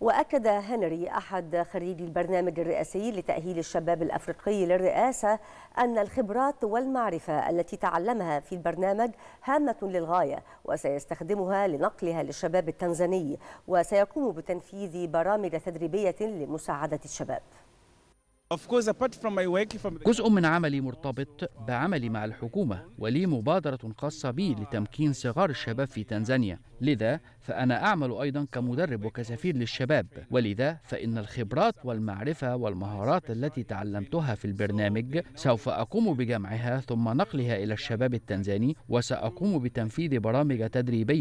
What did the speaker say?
وأكد هنري أحد خريجي البرنامج الرئاسي لتأهيل الشباب الأفريقي للرئاسة أن الخبرات والمعرفة التي تعلمها في البرنامج هامة للغاية وسيستخدمها لنقلها للشباب التنزاني وسيقوم بتنفيذ برامج تدريبية لمساعدة الشباب جزء من عملي مرتبط بعملي مع الحكومة ولي مبادرة خاصة بي لتمكين صغار الشباب في تنزانيا لذا فأنا أعمل أيضا كمدرب وكسفير للشباب ولذا فإن الخبرات والمعرفة والمهارات التي تعلمتها في البرنامج سوف أقوم بجمعها ثم نقلها إلى الشباب التنزاني وسأقوم بتنفيذ برامج تدريبية